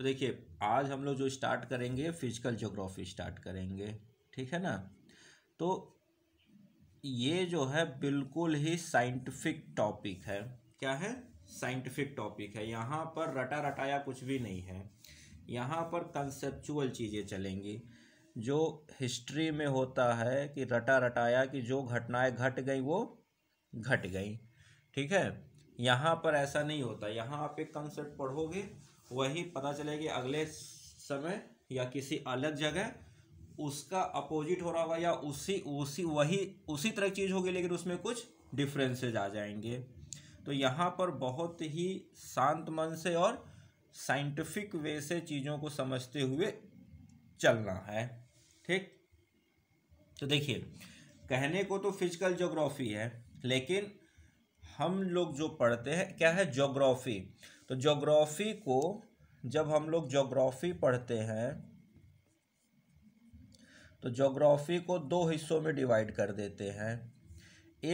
तो देखिए आज हम लोग जो स्टार्ट करेंगे फिजिकल जोग्राफी स्टार्ट करेंगे ठीक है ना तो ये जो है बिल्कुल ही साइंटिफिक टॉपिक है क्या है साइंटिफिक टॉपिक है यहाँ पर रटा रटाया कुछ भी नहीं है यहाँ पर कंसेप्चुअल चीज़ें चलेंगी जो हिस्ट्री में होता है कि रटा रटाया कि जो घटनाएं घट गई वो घट गई ठीक है यहाँ पर ऐसा नहीं होता यहाँ आप एक कंसेप्ट पढ़ोगे वही पता चलेगा अगले समय या किसी अलग जगह उसका अपोजिट हो रहा होगा या उसी उसी वही उसी तरह की चीज़ होगी लेकिन उसमें कुछ डिफरेंसेज आ जाएंगे तो यहाँ पर बहुत ही शांत मन से और साइंटिफिक वे से चीज़ों को समझते हुए चलना है ठीक तो देखिए कहने को तो फिजिकल जोग्राफी है लेकिन हम लोग जो पढ़ते हैं क्या है जोग्राफी तो जोग्राफ़ी को जब हम लोग जोग्राफ़ी पढ़ते हैं तो जोग्राफ़ी को दो हिस्सों में डिवाइड कर देते हैं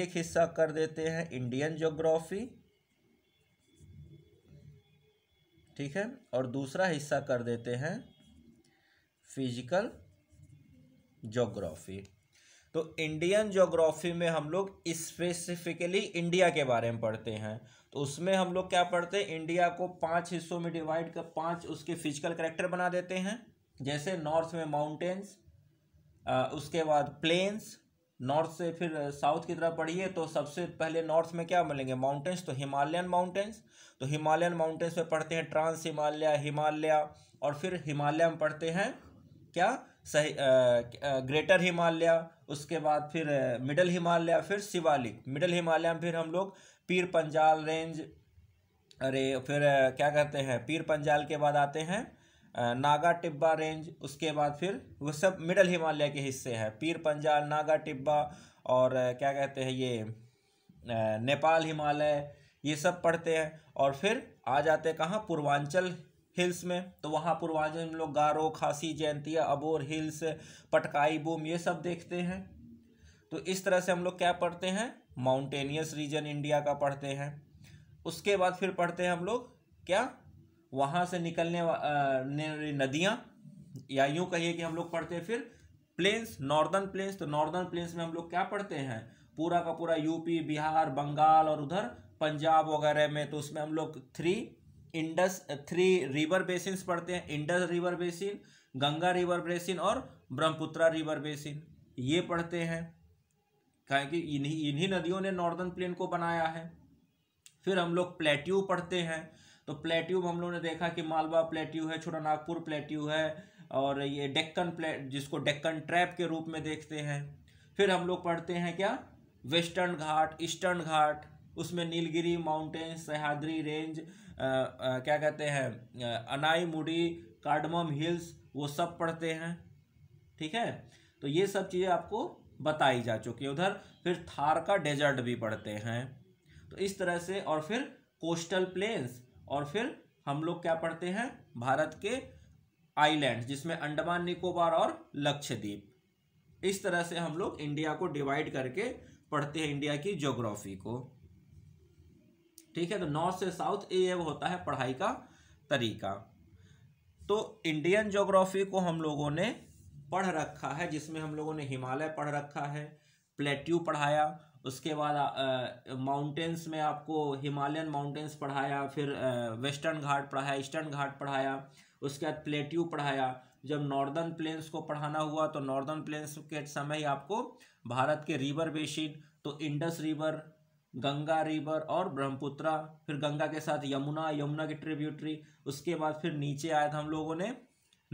एक हिस्सा कर देते हैं इंडियन जोग्राफ़ी ठीक है और दूसरा हिस्सा कर देते हैं फिजिकल जोग्राफ़ी तो इंडियन जोग्राफ़ी में हम लोग स्पेसिफिकली इंडिया के बारे में पढ़ते हैं तो उसमें हम लोग क्या पढ़ते हैं इंडिया को पांच हिस्सों में डिवाइड कर पांच उसके फिजिकल करेक्टर बना देते हैं जैसे नॉर्थ में माउंटेन्स उसके बाद प्लेन्स नॉर्थ से फिर साउथ की तरफ पढ़िए तो सबसे पहले नॉर्थ में क्या मिलेंगे माउंटेंस तो हिमालयन माउंटेंस तो हिमालयन माउंटेंस में पढ़ते हैं ट्रांस हिमालय हिमालय और फिर हिमालय में पढ़ते हैं क्या सही ग्रेटर हिमालय उसके बाद फिर मिडल हिमालय फिर शिवालिक मिडल हिमालय में फिर हम लोग पीर पंजाल रेंज अरे फिर क्या कहते हैं पीर पंजाल के बाद आते हैं नागा टिब्बा रेंज उसके बाद फिर वो सब मिडल हिमालय के हिस्से हैं पीर पंजाल नागा टिब्बा और क्या कहते हैं ये नेपाल हिमालय ये सब पढ़ते हैं और फिर आ जाते हैं कहाँ पूर्वांचल हिल्स में तो वहाँ पूर्वांचल में लोग गारो खासी जयंतिया अबोर हिल्स पटकाई बूम ये सब देखते हैं तो इस तरह से हम लोग क्या पढ़ते हैं माउंटेनियस रीजन इंडिया का पढ़ते हैं उसके बाद फिर पढ़ते हैं हम लोग क्या वहाँ से निकलने नदियाँ या यूँ कहिए कि हम लोग पढ़ते हैं फिर प्लेन्स नॉर्दर्न प्लेन्स तो नॉर्दर्न प्लेन्स में हम लोग क्या पढ़ते हैं पूरा का पूरा यूपी बिहार बंगाल और उधर पंजाब वगैरह में तो उसमें हम लोग three Indus three river basin पढ़ते हैं Indus river basin Ganga river basin और ब्रह्मपुत्रा रिवर बेसिन ये पढ़ते हैं क्या कि इन्हीं इन्हीं नदियों ने नॉर्दर्न प्लेन को बनाया है फिर हम लोग प्लेट्यू पढ़ते हैं तो प्लेट्यू हम लोगों ने देखा कि मालवा प्लेट्यू है छोटा नागपुर प्लेट्यू है और ये डेक्कन प्लेट जिसको डेक्कन ट्रैप के रूप में देखते हैं फिर हम लोग पढ़ते हैं क्या वेस्टर्न घाट ईस्टर्न घाट उसमें नीलगिरी माउंटेन सह्याद्री रेंज आ, आ, क्या कहते हैं अनाई मुडी कार्डम हिल्स वो सब पढ़ते हैं ठीक है तो ये सब चीज़ें आपको बताई जा चुकी है उधर फिर थार का डेजर्ट भी पढ़ते हैं तो इस तरह से और फिर कोस्टल प्लेन्स और फिर हम लोग क्या पढ़ते हैं भारत के आइलैंड जिसमें अंडमान निकोबार और लक्षद्वीप इस तरह से हम लोग इंडिया को डिवाइड करके पढ़ते हैं इंडिया की ज्योग्राफी को ठीक है तो नॉर्थ से साउथ ए ये होता है पढ़ाई का तरीका तो इंडियन ज्योग्राफी को हम लोगों ने पढ़ रखा है जिसमें हम लोगों ने हिमालय पढ़ रखा है प्लेट्यू पढ़ाया उसके बाद माउंटेंस में आपको हिमालयन माउंटेंस पढ़ाया फिर वेस्टर्न घाट पढ़ाया ईस्टर्न घाट पढ़ाया उसके बाद प्लेट्यू पढ़ाया जब नॉर्दर्न प्लेन्स को पढ़ाना हुआ तो नॉर्दर्न प्लेन्स के समय ही आपको भारत के रिवर बेसिन तो इंडस रिवर गंगा रिवर और ब्रह्मपुत्रा फिर गंगा के साथ यमुना यमुना की ट्रिब्यूटरी उसके बाद फिर नीचे आया था हम लोगों ने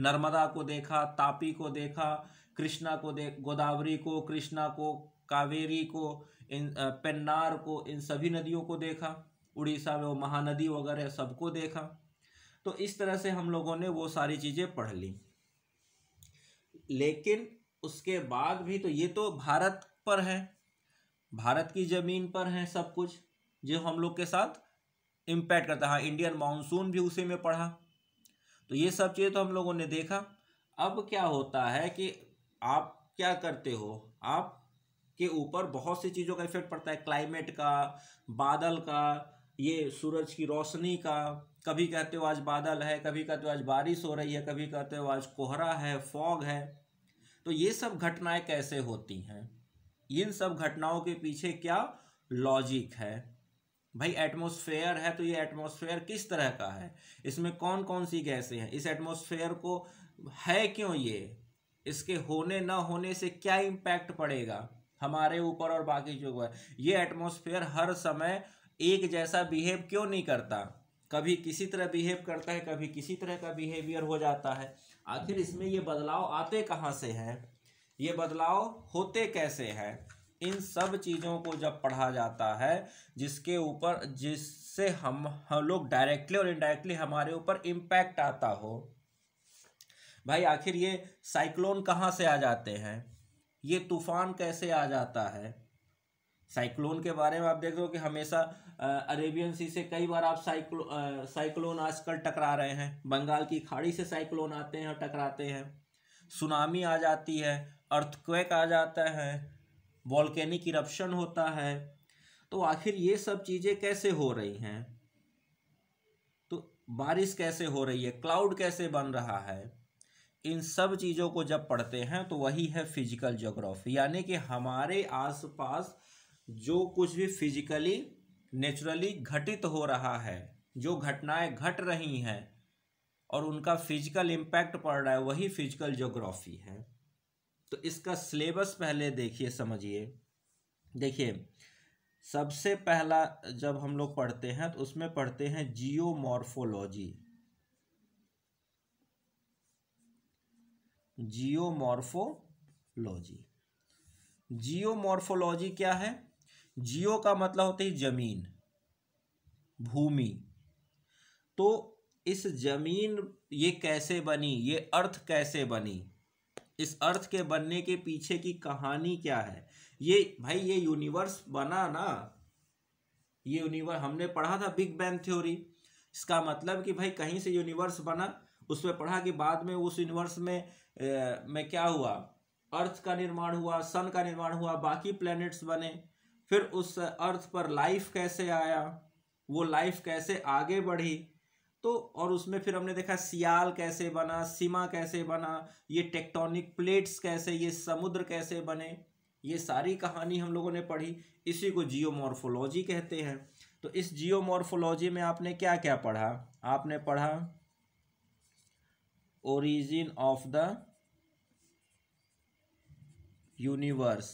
नर्मदा को देखा तापी को देखा कृष्णा को देख गोदावरी को कृष्णा को कावेरी को इन पेन्नार को इन सभी नदियों को देखा उड़ीसा में वो महानदी वगैरह सबको देखा तो इस तरह से हम लोगों ने वो सारी चीज़ें पढ़ ली लेकिन उसके बाद भी तो ये तो भारत पर है भारत की ज़मीन पर है सब कुछ जो हम लोग के साथ इम्पैक्ट करता है इंडियन हाँ, मानसून भी उसी में पढ़ा तो ये सब चीज़ तो हम लोगों ने देखा अब क्या होता है कि आप क्या करते हो आप के ऊपर बहुत सी चीज़ों का इफेक्ट पड़ता है क्लाइमेट का बादल का ये सूरज की रोशनी का कभी कहते हो आज बादल है कभी कहते हो आज बारिश हो रही है कभी कहते हो आज कोहरा है फॉग है तो ये सब घटनाएं कैसे होती हैं इन सब घटनाओं के पीछे क्या लॉजिक है भाई एटमॉस्फेयर है तो ये एटमॉस्फेयर किस तरह का है इसमें कौन कौन सी गैसें हैं इस एटमॉस्फेयर को है क्यों ये इसके होने ना होने से क्या इम्पैक्ट पड़ेगा हमारे ऊपर और बाकी जो है ये एटमॉस्फेयर हर समय एक जैसा बिहेव क्यों नहीं करता कभी किसी तरह बिहेव करता है कभी किसी तरह का बिहेवियर हो जाता है आखिर इसमें ये बदलाव आते कहाँ से हैं ये बदलाव होते कैसे हैं इन सब चीज़ों को जब पढ़ा जाता है जिसके ऊपर जिससे हम हम लोग डायरेक्टली और इनडायरेक्टली हमारे ऊपर इम्पैक्ट आता हो भाई आखिर ये साइक्लोन कहाँ से आ जाते हैं ये तूफान कैसे आ जाता है साइक्लोन के बारे में आप देख रहे हो कि हमेशा अरेबियन सी से कई बार आप साइक्लो साइक्लोन आजकल टकरा रहे हैं बंगाल की खाड़ी से साइक्लोन आते हैं और टकराते हैं सुनामी आ जाती है अर्थक्वेक आ जाता है वॉल्केनिक इप्शन होता है तो आखिर ये सब चीज़ें कैसे हो रही हैं तो बारिश कैसे हो रही है क्लाउड कैसे बन रहा है इन सब चीज़ों को जब पढ़ते हैं तो वही है फिजिकल जोग्राफी यानी कि हमारे आसपास जो कुछ भी फिजिकली नेचुरली घटित हो रहा है जो घटनाएं घट रही हैं और उनका फिजिकल इम्पैक्ट पड़ रहा है वही फिजिकल जोग्राफी है तो इसका सिलेबस पहले देखिए समझिए देखिए सबसे पहला जब हम लोग पढ़ते हैं तो उसमें पढ़ते हैं जियोमॉर्फोलॉजी जियोमॉर्फोलॉजी जियोमॉर्फोलॉजी क्या है जियो का मतलब होता है जमीन भूमि तो इस जमीन ये कैसे बनी ये अर्थ कैसे बनी इस अर्थ के बनने के पीछे की कहानी क्या है ये भाई ये यूनिवर्स बना ना ये यूनिवर्स हमने पढ़ा था बिग बैंग थ्योरी इसका मतलब कि भाई कहीं से यूनिवर्स बना उसमें पढ़ा कि बाद में उस यूनिवर्स में ए, में क्या हुआ अर्थ का निर्माण हुआ सन का निर्माण हुआ बाकी प्लैनेट्स बने फिर उस अर्थ पर लाइफ कैसे आया वो लाइफ कैसे आगे बढ़ी तो और उसमें फिर हमने देखा सियाल कैसे बना सीमा कैसे बना ये टेक्टोनिक प्लेट्स कैसे ये समुद्र कैसे बने ये सारी कहानी हम लोगों ने पढ़ी इसी को जियोमॉर्फोलॉजी कहते हैं तो इस जियोमॉर्फोलॉजी में आपने क्या क्या पढ़ा आपने पढ़ा ओरिजिन ऑफ द यूनिवर्स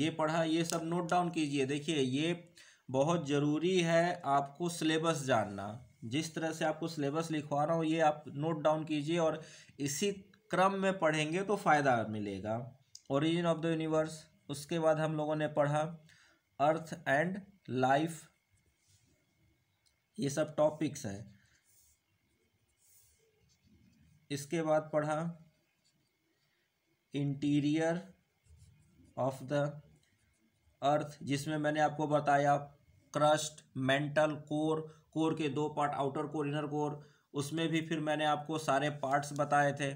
ये पढ़ा ये सब नोट डाउन कीजिए देखिए ये बहुत ज़रूरी है आपको सिलेबस जानना जिस तरह से आपको सिलेबस लिखवा रहा हूँ ये आप नोट डाउन कीजिए और इसी क्रम में पढ़ेंगे तो फ़ायदा मिलेगा ओरिजिन ऑफ द यूनिवर्स उसके बाद हम लोगों ने पढ़ा अर्थ एंड लाइफ ये सब टॉपिक्स हैं इसके बाद पढ़ा इंटीरियर ऑफ द अर्थ जिसमें मैंने आपको बताया क्रस्ट मेंटल कोर कोर के दो part outer core inner core उसमें भी फिर मैंने आपको सारे पार्ट्स बताए थे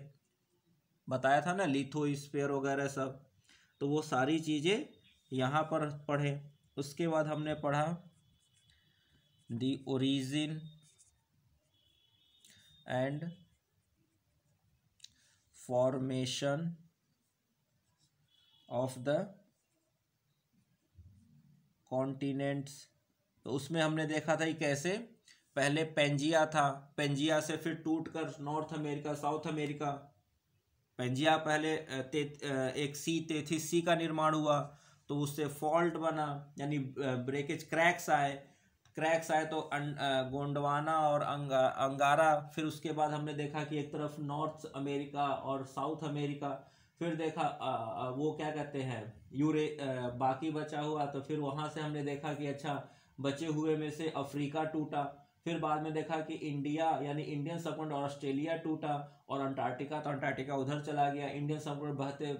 बताया था ना लिथो स्पेयर वगैरह सब तो वो सारी चीज़ें यहाँ पर पढ़े उसके बाद हमने पढ़ा the origin and formation of the continents तो उसमें हमने देखा था कि कैसे पहले पेंजिया था पेंजिया से फिर टूट कर North America South America Pangaea पहले ते, एक सी तेथिस सी का निर्माण हुआ तो उससे फॉल्ट बना यानी ब्रेकेज क्रैक्स आए क्रैक्स आए तो गोंडवाना अं, और अंगा अंगारा फिर उसके बाद हमने देखा कि एक तरफ नॉर्थ अमेरिका और साउथ अमेरिका फिर देखा आ, आ, वो क्या कहते हैं यूरे आ, बाकी बचा हुआ तो फिर वहाँ से हमने देखा कि अच्छा बचे हुए में से अफ्रीका टूटा फिर बाद में देखा कि इंडिया यानी इंडियन सबकॉन्ट और ऑस्ट्रेलिया टूटा और अंटार्कटिका तो अंटार्कटिका उधर चला गया इंडियन सबकॉन्ट बहते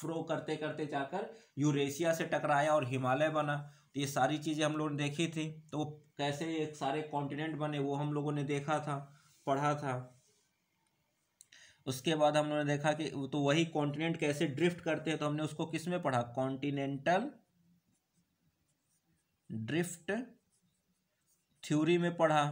फ्रो करते करते जाकर यूरेशिया से टकराया और हिमालय बना तो ये सारी चीज़ें हम लोगों ने देखी थी तो कैसे ये सारे कॉन्टिनेंट बने वो हम लोगों ने देखा था पढ़ा था उसके बाद हम लोगों ने देखा कि तो वही कॉन्टिनेंट कैसे ड्रिफ्ट करते हैं तो हमने उसको किस में पढ़ा कॉन्टिनेंटल ड्रिफ्ट थ्योरी में पढ़ा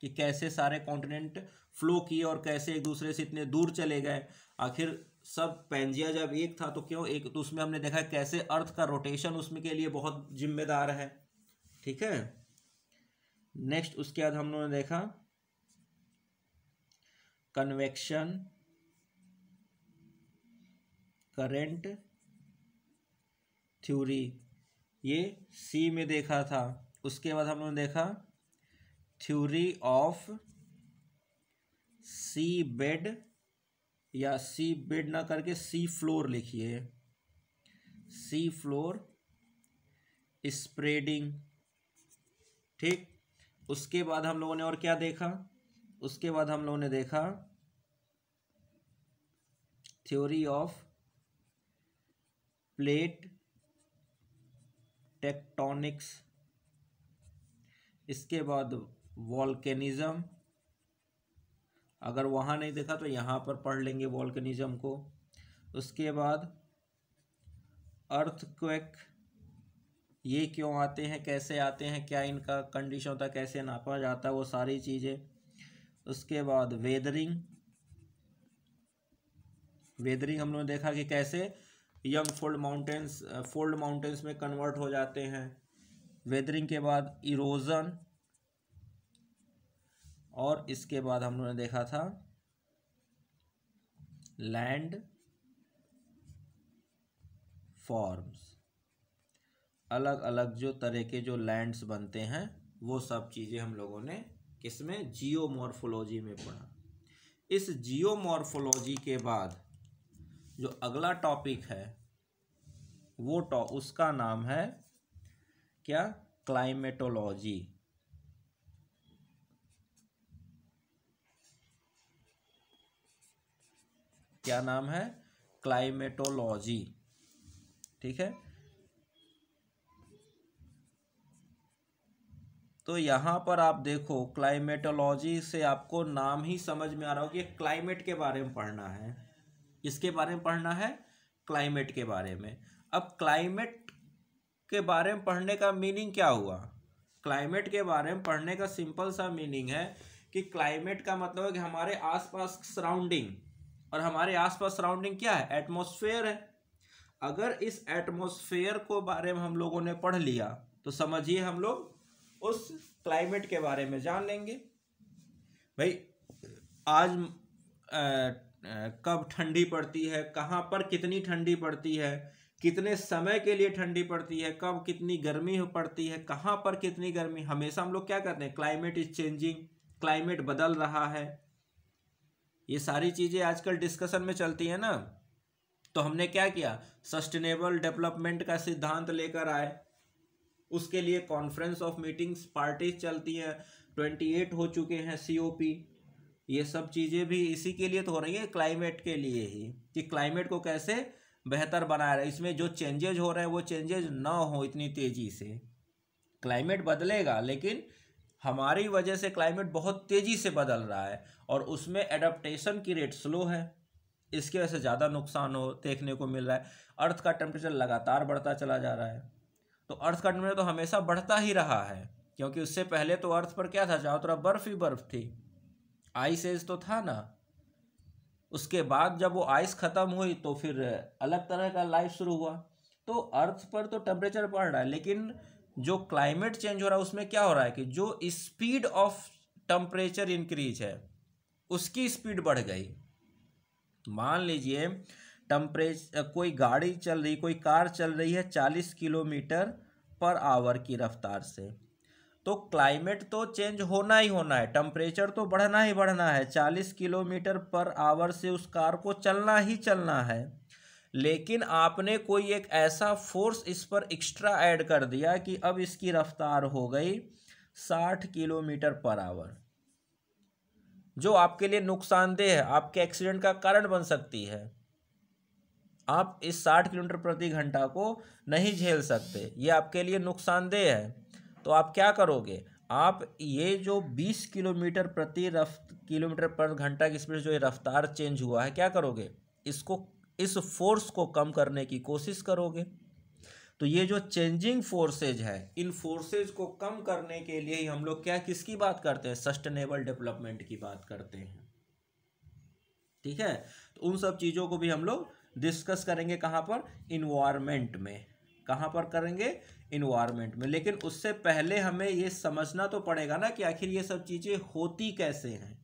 कि कैसे सारे कॉन्टिनेंट फ्लो किए और कैसे एक दूसरे से इतने दूर चले गए आखिर सब पेंजिया जब एक था तो क्यों एक तो उसमें हमने देखा कैसे अर्थ का रोटेशन उसमें के लिए बहुत जिम्मेदार है ठीक है नेक्स्ट उसके बाद हम लोगों ने देखा कन्वेक्शन करेंट थ्योरी ये सी में देखा था उसके बाद हम लोगों ने देखा थ्योरी ऑफ सी बेड या सी बेड ना करके सी फ्लोर लिखिए सी फ्लोर स्प्रेडिंग ठीक उसके बाद हम लोगों ने और क्या देखा उसके बाद हम लोगों ने देखा थ्योरी ऑफ प्लेट टेक्टोनिक्स इसके बाद वॉल्केनिज्म अगर वहाँ नहीं देखा तो यहाँ पर पढ़ लेंगे वॉल्केनिज्म को उसके बाद अर्थक्वेक ये क्यों आते हैं कैसे आते हैं क्या इनका कंडीशन होता है कैसे नापा जाता है वो सारी चीज़ें उसके बाद वेदरिंग वेदरिंग हम लोगों ने देखा कि कैसे young fold mountains fold mountains में कन्वर्ट हो जाते हैं वेदरिंग के बाद इरोजन और इसके बाद हम लोगों ने देखा था लैंड फॉर्म्स अलग अलग जो तरह के जो लैंड्स बनते हैं वो सब चीज़ें हम लोगों ने किसमें जियोमॉर्फोलॉजी में पढ़ा इस जियोमॉर्फोलॉजी के बाद जो अगला टॉपिक है वो टॉ उसका नाम है क्या क्लाइमेटोलॉजी क्या नाम है क्लाइमेटोलॉजी ठीक है तो यहां पर आप देखो क्लाइमेटोलॉजी से आपको नाम ही समझ में आ रहा हो कि क्लाइमेट के बारे में पढ़ना है किसके बारे में पढ़ना है क्लाइमेट के बारे में अब क्लाइमेट के बारे में पढ़ने का मीनिंग क्या हुआ क्लाइमेट के बारे में पढ़ने का सिंपल सा मीनिंग है कि क्लाइमेट का मतलब है कि हमारे आसपास सराउंडिंग और हमारे आसपास सराउंडिंग क्या है एटमोसफेयर है अगर इस एटमोसफेयर को बारे में हम लोगों ने पढ़ लिया तो समझिए हम लोग उस क्लाइमेट के बारे में जान लेंगे भाई आज आ, कब ठंडी पड़ती है कहाँ पर कितनी ठंडी पड़ती है कितने समय के लिए ठंडी पड़ती है कब कितनी गर्मी पड़ती है कहाँ पर कितनी गर्मी हमेशा हम लोग क्या करते हैं क्लाइमेट इज चेंजिंग क्लाइमेट बदल रहा है ये सारी चीज़ें आजकल डिस्कशन में चलती है ना तो हमने क्या किया सस्टेनेबल डेवलपमेंट का सिद्धांत लेकर आए उसके लिए कॉन्फ्रेंस ऑफ मीटिंग्स पार्टीज चलती हैं ट्वेंटी एट हो चुके हैं सी ओ पी ये सब चीज़ें भी इसी के लिए तो हो रही है क्लाइमेट के लिए ही कि क्लाइमेट को कैसे बेहतर बनाया रहे इसमें जो चेंजेज हो रहे हैं वो चेंजेज ना हो इतनी तेज़ी से क्लाइमेट बदलेगा लेकिन हमारी वजह से क्लाइमेट बहुत तेज़ी से बदल रहा है और उसमें एडप्टेशन की रेट स्लो है इसके वजह से ज़्यादा नुकसान हो देखने को मिल रहा है अर्थ का टेम्परेचर लगातार बढ़ता चला जा रहा है तो अर्थ का टेम्परेचर तो हमेशा बढ़ता ही रहा है क्योंकि उससे पहले तो अर्थ पर क्या था चारों तरफ बर्फ़ ही बर्फ़ थी आइस एज तो था ना उसके बाद जब वो आइस ख़त्म हुई तो फिर अलग तरह का लाइफ शुरू हुआ तो अर्थ पर तो टेम्परेचर बढ़ रहा है लेकिन जो क्लाइमेट चेंज हो रहा है उसमें क्या हो रहा है कि जो स्पीड ऑफ टेम्परेचर इंक्रीज है उसकी स्पीड बढ़ गई मान लीजिए टम्परेच कोई गाड़ी चल रही कोई कार चल रही है चालीस किलोमीटर पर आवर की रफ्तार से तो क्लाइमेट तो चेंज होना ही होना है टम्परेचर तो बढ़ना ही बढ़ना है चालीस किलोमीटर पर आवर से उस कार को चलना ही चलना है लेकिन आपने कोई एक ऐसा फोर्स इस पर एक्स्ट्रा ऐड कर दिया कि अब इसकी रफ्तार हो गई साठ किलोमीटर पर आवर जो आपके लिए नुकसानदेह है आपके एक्सीडेंट का कारण बन सकती है आप इस साठ किलोमीटर प्रति घंटा को नहीं झेल सकते ये आपके लिए नुकसानदेह है तो आप क्या करोगे आप ये जो 20 किलोमीटर प्रति रफ्त किलोमीटर पर घंटा की स्पीड जो ये रफ्तार चेंज हुआ है क्या करोगे इसको इस फोर्स को कम करने की कोशिश करोगे तो ये जो चेंजिंग फोर्सेज है इन फोर्सेज को कम करने के लिए ही हम लोग क्या किसकी बात करते हैं सस्टेनेबल डेवलपमेंट की बात करते हैं ठीक है तो उन सब चीज़ों को भी हम लोग डिस्कस करेंगे कहाँ पर इन्वायरमेंट में कहाँ पर करेंगे इन्वायरमेंट में लेकिन उससे पहले हमें ये समझना तो पड़ेगा ना कि आखिर ये सब चीज़ें होती कैसे हैं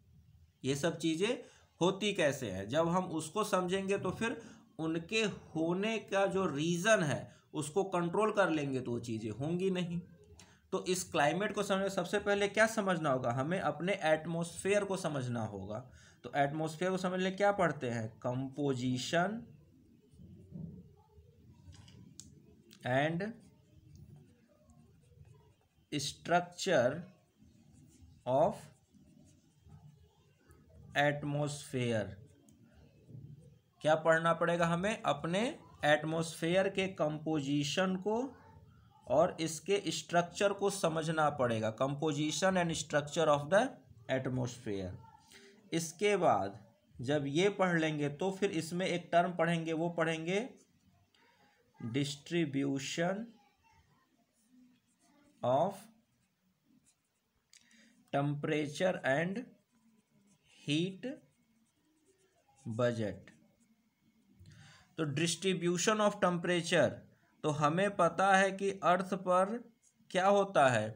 ये सब चीज़ें होती कैसे हैं जब हम उसको समझेंगे तो फिर उनके होने का जो रीज़न है उसको कंट्रोल कर लेंगे तो वो चीज़ें होंगी नहीं तो इस क्लाइमेट को समझ सबसे पहले क्या समझना होगा हमें अपने एटमोसफेयर को समझना होगा तो एटमोसफेयर को समझने क्या पढ़ते हैं composition and structure of atmosphere क्या पढ़ना पड़ेगा हमें अपने एटमोसफेयर के कंपोजिशन को और इसके स्ट्रक्चर को समझना पड़ेगा composition and structure of the atmosphere इसके बाद जब ये पढ़ लेंगे तो फिर इसमें एक टर्म पढ़ेंगे वो पढ़ेंगे distribution of temperature and heat budget तो डिस्ट्रीब्यूशन ऑफ टेम्परेचर तो हमें पता है कि अर्थ पर क्या होता है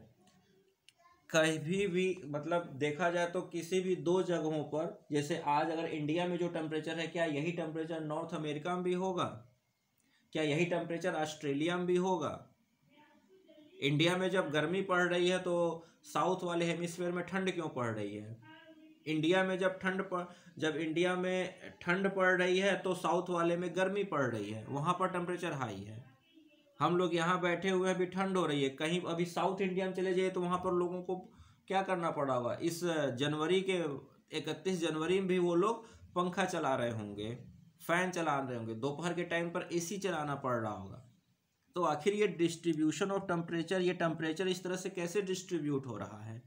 कहीं भी मतलब देखा जाए तो किसी भी दो जगहों पर जैसे आज अगर इंडिया में जो टेम्परेचर है क्या यही टेम्परेचर नॉर्थ अमेरिका में भी होगा क्या यही टेम्परेचर ऑस्ट्रेलिया में भी होगा इंडिया में जब गर्मी पड़ रही है तो साउथ वाले हेमिसफेयर में ठंड क्यों पड़ रही है इंडिया में जब ठंड पड़ जब इंडिया में ठंड पड़ रही है तो साउथ वाले में गर्मी पड़ रही है वहाँ पर टेम्परेचर हाई है हम लोग यहाँ बैठे हुए अभी ठंड हो रही है कहीं अभी साउथ इंडिया में चले जाइए तो वहाँ पर लोगों को क्या करना पड़ा होगा इस जनवरी के इकतीस जनवरी में भी वो लोग पंखा चला रहे होंगे फैन चला रहे होंगे दोपहर के टाइम पर ए चलाना पड़ रहा होगा तो आखिर ये डिस्ट्रीब्यूशन ऑफ टम्परेचर ये टम्परेचर इस तरह से कैसे डिस्ट्रीब्यूट हो रहा है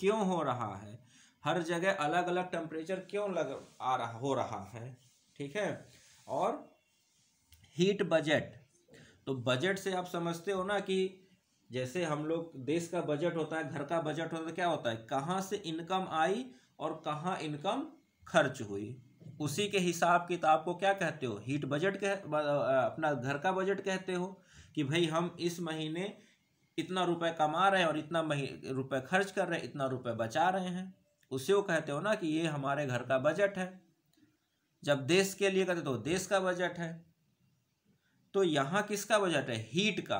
क्यों हो रहा है हर जगह अलग अलग टेम्परेचर क्यों लग आ रहा हो रहा है ठीक है और हीट बजट तो बजट से आप समझते हो ना कि जैसे हम लोग देश का बजट होता है घर का बजट होता है तो क्या होता है कहाँ से इनकम आई और कहाँ इनकम खर्च हुई उसी के हिसाब किताब को क्या कहते हो हीट बजट कह अपना घर का बजट कहते हो कि भाई हम इस महीने इतना रुपए कमा रहे हैं और इतना रुपए खर्च कर रहे हैं इतना रुपए बचा रहे हैं उसे वो कहते हो ना कि ये हमारे घर का बजट है जब देश के लिए कहते तो देश का बजट है तो यहाँ किसका बजट है हीट का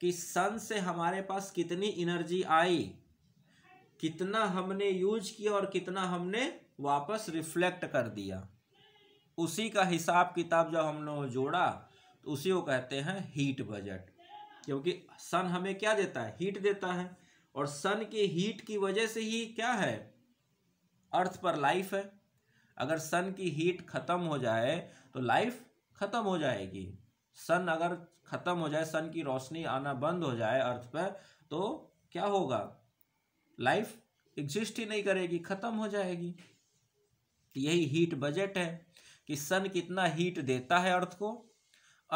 कि सन से हमारे पास कितनी एनर्जी आई कितना हमने यूज किया और कितना हमने वापस रिफ्लेक्ट कर दिया उसी का हिसाब किताब जब हम लोग जोड़ा तो उसी को कहते हैं हीट बजट क्योंकि सन हमें क्या देता है हीट देता है और सन के हीट की वजह से ही क्या है अर्थ पर लाइफ है अगर सन की हीट ख़त्म हो जाए तो लाइफ ख़त्म हो जाएगी सन अगर ख़त्म हो जाए सन की रोशनी आना बंद हो जाए अर्थ पर तो क्या होगा लाइफ एग्जिस्ट ही नहीं करेगी ख़त्म हो जाएगी तो यही हीट बजट है कि सन कितना हीट देता है अर्थ को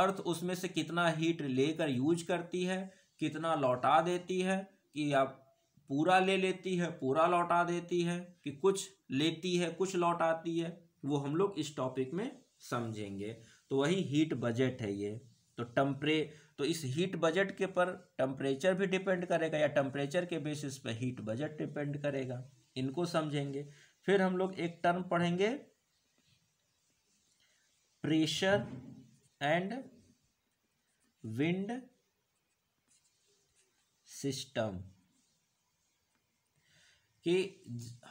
अर्थ उसमें से कितना हीट लेकर यूज करती है कितना लौटा देती है कि आप पूरा ले लेती है पूरा लौटा देती है कि कुछ लेती है कुछ लौटाती है वो हम लोग इस टॉपिक में समझेंगे तो वही हीट बजट है ये तो टम्परे तो इस हीट बजट के पर टम्परेचर भी डिपेंड करेगा या टम्परेचर के बेसिस पर हीट बजट डिपेंड करेगा इनको समझेंगे फिर हम लोग एक टर्म पढ़ेंगे प्रेशर एंड विंड सिस्टम कि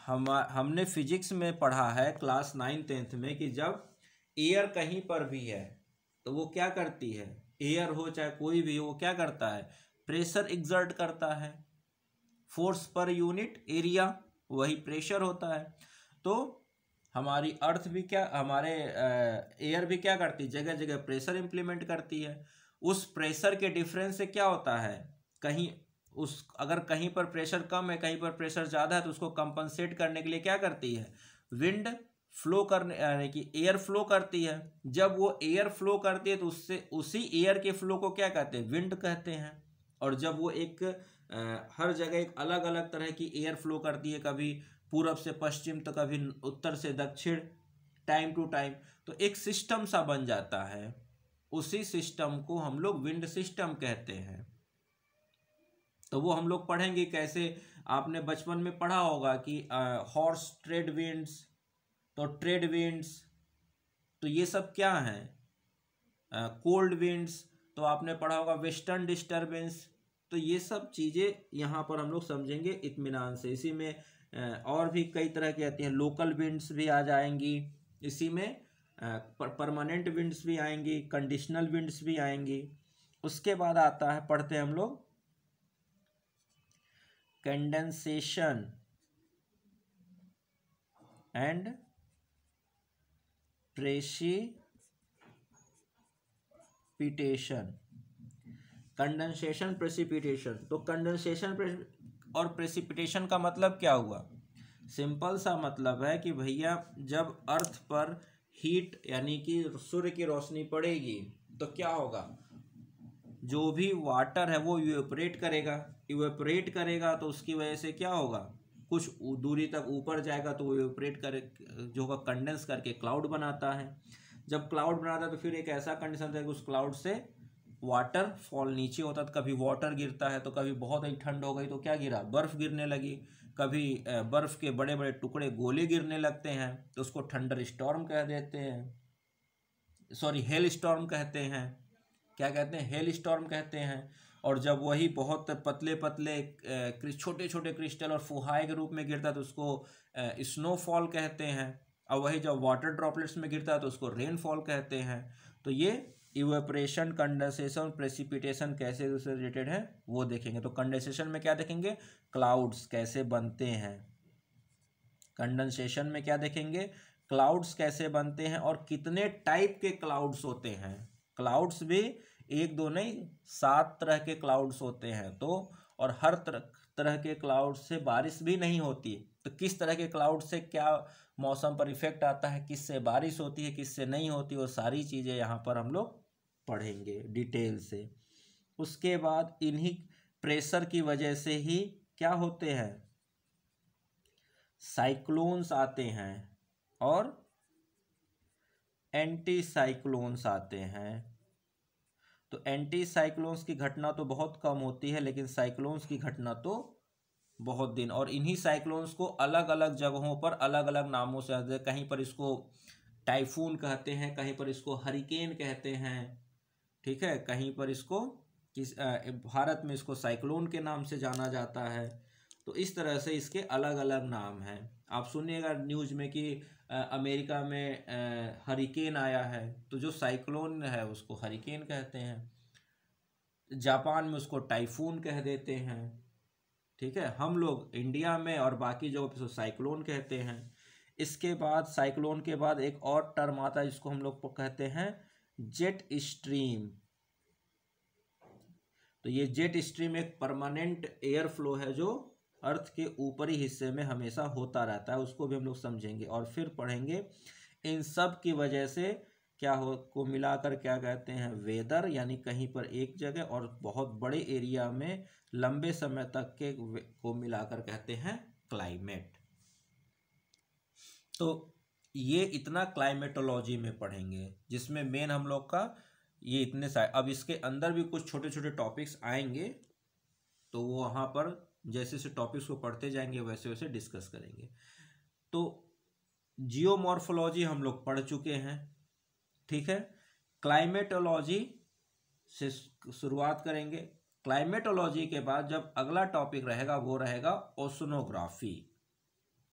हम हमने फिजिक्स में पढ़ा है क्लास नाइन टेंथ में कि जब एयर कहीं पर भी है तो वो क्या करती है एयर हो चाहे कोई भी हो वो क्या करता है प्रेशर एग्जर्ट करता है फोर्स पर यूनिट एरिया वही प्रेशर होता है तो हमारी अर्थ भी क्या हमारे एयर भी क्या करती है जगह जगह प्रेशर इम्प्लीमेंट करती है उस प्रेशर के डिफरेंस से क्या होता है कहीं उस अगर कहीं पर प्रेशर कम है कहीं पर प्रेशर ज़्यादा है तो उसको कंपनसेट करने के लिए क्या करती है विंड फ्लो करने यानी कि एयर फ्लो करती है जब वो एयर फ्लो करती है तो उससे उसी एयर के फ्लो को क्या कहते हैं विंड कहते हैं और जब वो एक हर जगह एक अलग अलग तरह की एयर फ्लो करती है कभी पूरब से पश्चिम तो कभी उत्तर से दक्षिण टाइम टू टाइम तो एक सिस्टम सा बन जाता है उसी सिस्टम को हम लोग विंड सिस्टम कहते हैं तो वो हम लोग पढ़ेंगे कैसे आपने बचपन में पढ़ा होगा कि हॉर्स ट्रेड विंड्स तो ट्रेड विंड्स तो ये सब क्या हैं कोल्ड विंड्स तो आपने पढ़ा होगा वेस्टर्न डिस्टर्बेंस तो ये सब चीज़ें यहाँ पर हम लोग समझेंगे इतमान से इसी में और भी कई तरह की आती हैं लोकल विंड्स भी आ जाएंगी इसी में परमानेंट विंड्स भी आएंगी कंडीशनल विंड्स भी आएंगी उसके बाद आता है पढ़ते हैं हम लोग condensation and precipitation condensation precipitation तो कंडेंसेशन और प्रेसिपिटेशन का मतलब क्या हुआ सिंपल सा मतलब है कि भैया जब अर्थ पर हीट यानी कि सूर्य की रोशनी पड़ेगी तो क्या होगा जो भी वाटर है वो इवेपरेट करेगा इवेपरेट करेगा तो उसकी वजह से क्या होगा कुछ दूरी तक ऊपर जाएगा तो वो इवेपरेट कर जो होगा कंडेंस करके क्लाउड बनाता है जब क्लाउड बनाता है तो फिर एक ऐसा कंडीशन था कि उस क्लाउड से वाटर फॉल नीचे होता तो कभी वाटर गिरता है तो कभी बहुत ही ठंड हो गई तो क्या गिरा बर्फ़ गिरने लगी कभी बर्फ़ के बड़े बड़े टुकड़े गोले गिरने लगते हैं तो उसको ठंडर स्टॉर्म कह देते हैं सॉरी हेल स्टॉर्म कहते हैं क्या कहते हैं हेल स्टॉर्म कहते हैं और जब वही बहुत पतले पतले छोटे छोटे क्रिस्टल और फुहाए के रूप में गिरता तो उसको स्नोफॉल कहते हैं और वही जब वाटर ड्रॉपलेट्स में गिरता है तो उसको रेनफॉल कहते हैं तो ये इवेपरेशन कंडेंसेशन प्रेसिपिटेशन कैसे उससे रिलेटेड है वो देखेंगे तो कंडेंसेशन में क्या देखेंगे क्लाउड्स कैसे बनते हैं कंडेंसेशन में क्या देखेंगे क्लाउड्स कैसे बनते हैं और कितने टाइप के क्लाउड्स होते हैं क्लाउड्स भी एक दो नहीं सात तरह के क्लाउड्स होते हैं तो और हर तरह तरह के क्लाउड से बारिश भी नहीं होती तो किस तरह के क्लाउड से क्या मौसम पर इफेक्ट आता है किससे बारिश होती है किससे नहीं होती वो सारी चीज़ें यहाँ पर हम लोग पढ़ेंगे डिटेल से उसके बाद इन्हीं प्रेशर की वजह से ही क्या होते हैं साइक्लोन्स आते हैं और एंटी साइक्लोन्स आते हैं तो एंटी साइक्लोन्स की घटना तो बहुत कम होती है लेकिन साइक्लोन्स की घटना तो बहुत दिन और इन्हीं साइक्लोन्स को अलग अलग जगहों पर अलग अलग नामों से कहीं पर इसको टाइफून कहते हैं कहीं पर इसको हरिकेन कहते हैं ठीक है कहीं पर इसको किस भारत में इसको साइक्लोन के नाम से जाना जाता है तो इस तरह से इसके अलग अलग नाम हैं आप सुनिएगा न्यूज में कि अमेरिका में हरिकेन आया है तो जो साइक्लोन है उसको हरिकेन कहते हैं जापान में उसको टाइफून कह देते हैं ठीक है हम लोग इंडिया में और बाकी जगह पर साइक्लोन कहते हैं इसके बाद साइक्लोन के बाद एक और टर्म आता है जिसको हम लोग कहते हैं जेट स्ट्रीम तो ये जेट स्ट्रीम एक परमानेंट एयर फ्लो है जो अर्थ के ऊपरी हिस्से में हमेशा होता रहता है उसको भी हम लोग समझेंगे और फिर पढ़ेंगे इन सब की वजह से क्या हो को मिलाकर क्या कहते हैं वेदर यानी कहीं पर एक जगह और बहुत बड़े एरिया में लंबे समय तक के को मिलाकर कहते हैं क्लाइमेट तो ये इतना क्लाइमेटोलॉजी में पढ़ेंगे जिसमें मेन हम लोग का ये इतने सारे अब इसके अंदर भी कुछ छोटे छोटे टॉपिक्स आएंगे तो वो वहाँ पर जैसे जैसे टॉपिक्स को पढ़ते जाएंगे वैसे वैसे डिस्कस करेंगे तो जियोमॉर्फोलॉजी हम लोग पढ़ चुके हैं ठीक है क्लाइमेटोलॉजी से शुरुआत करेंगे क्लाइमेटोलॉजी के बाद जब अगला टॉपिक रहेगा वो रहेगा ओसनोग्राफी